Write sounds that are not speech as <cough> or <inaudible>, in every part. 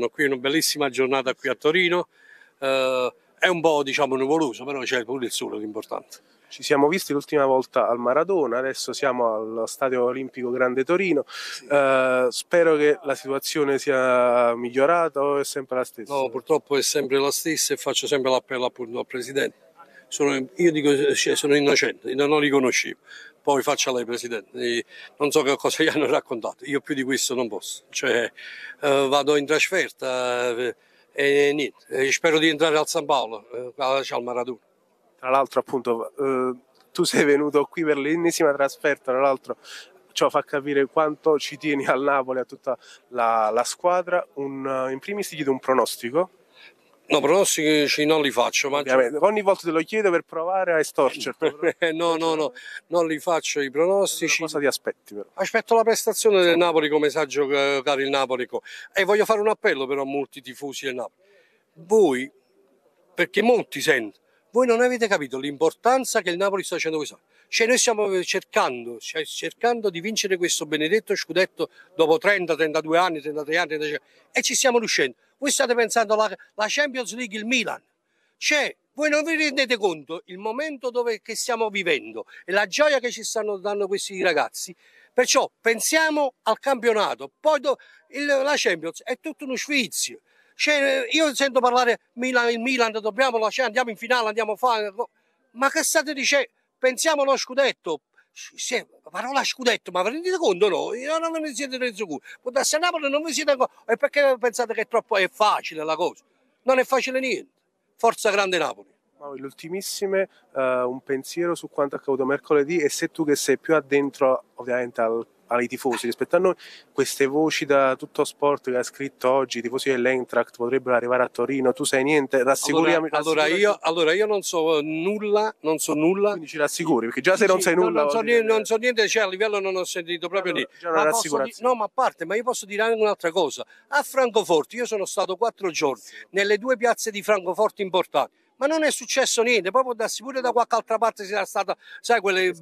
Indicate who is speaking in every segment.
Speaker 1: Sono qui in una bellissima giornata qui a Torino, eh, è un po' diciamo nuvoloso, però c'è pure il sole l'importante.
Speaker 2: Ci siamo visti l'ultima volta al Maradona, adesso siamo allo Stadio Olimpico Grande Torino. Sì. Eh, spero che la situazione sia migliorata
Speaker 1: o è sempre la stessa? No, purtroppo è sempre la stessa e faccio sempre l'appello al Presidente sono, io dico eh, sono innocente, non lo riconoscevo. Poi faccia lei Presidente, non so che cosa gli hanno raccontato, io più di questo non posso, cioè, eh, vado in trasferta eh, e niente, spero di entrare al San Paolo, eh, al Maradona.
Speaker 2: Tra l'altro appunto tu sei venuto qui per l'ennesima trasferta, tra l'altro ciò fa capire quanto ci tieni al Napoli, a tutta la, la squadra. Un, in primis ti chiedo un pronostico
Speaker 1: No, pronostici non li faccio. Ovviamente.
Speaker 2: Ogni volta te lo
Speaker 1: chiedo per provare a estorcere. <laughs> no, no, no, non li faccio i pronostici. Cosa ti aspetti però? Aspetto la prestazione del Napoli come saggio giocare il Napoli. E voglio fare un appello però a molti tifosi del Napoli. Voi, perché molti sentono, voi non avete capito l'importanza che il Napoli sta facendo quest'anno. Cioè noi stiamo cercando, cioè, cercando, di vincere questo benedetto scudetto dopo 30, 32 anni, 33 anni, 35, e ci stiamo riuscendo. Voi state pensando alla, alla Champions League, il Milan. C'è cioè, voi non vi rendete conto il momento dove, che stiamo vivendo e la gioia che ci stanno dando questi ragazzi. Perciò pensiamo al campionato, poi do, il, la Champions è tutto uno sfizio. Cioè, io sento parlare Milan, il Milan, dobbiamo lasciare, cioè, andiamo in finale, andiamo a fare. Ma che state dicendo? Pensiamo allo scudetto, parola scudetto, ma vi rendete conto no? Io non me ne siete reso conto. Se a Napoli non vi siete ancora. E perché pensate che è troppo è facile la cosa? Non è facile niente. Forza grande Napoli. Le ultimissime,
Speaker 2: uh, un pensiero su quanto è accaduto mercoledì e se tu che sei più addentro ovviamente al ai tifosi rispetto a noi, queste voci da tutto sport che ha scritto oggi, i tifosi dell'Eintracht potrebbero arrivare a Torino, tu sai niente, rassicuriamo. Allora, allora,
Speaker 1: io, allora io non so nulla, non so nulla. Quindi ci rassicuri, perché già se sì, non sai no, nulla... Non so, niente, non so niente, cioè a livello non ho sentito proprio allora, niente. Ma no, ma a parte, ma io posso dire anche un'altra cosa. A Francoforte io sono stato quattro giorni nelle due piazze di Francoforte importanti ma non è successo niente, proprio da, sicuro da qualche altra parte si era stata, sai, quelle,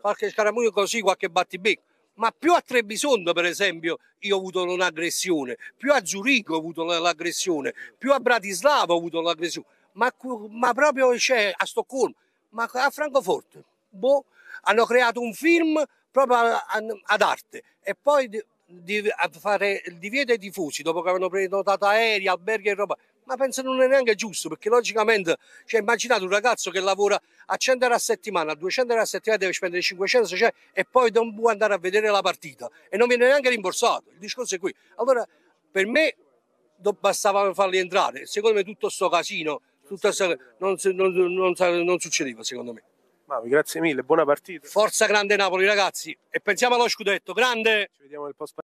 Speaker 1: qualche scaramuglio così, qualche battibecco ma più a Trebisondo per esempio io ho avuto un'aggressione, più a Zurigo ho avuto l'aggressione, più a Bratislava ho avuto l'aggressione, ma, ma proprio cioè, a Stoccolma, ma a Francoforte, boh, hanno creato un film proprio a, a, ad arte e poi di, di, a fare il divieto ai tifosi dopo che avevano prenotato aerei, alberghi e roba, ma penso non è neanche giusto perché logicamente cioè, immaginate un ragazzo che lavora a 100 euro a settimana a 200 euro a settimana deve spendere 500 600 cioè, e poi non può andare a vedere la partita e non viene neanche rimborsato il discorso è qui allora per me bastava farli entrare secondo me tutto sto casino tutto sto, non, non, non, non succedeva secondo me Mavi, grazie mille, buona partita. Forza grande Napoli, ragazzi, e pensiamo allo scudetto, grande! Ci vediamo nel post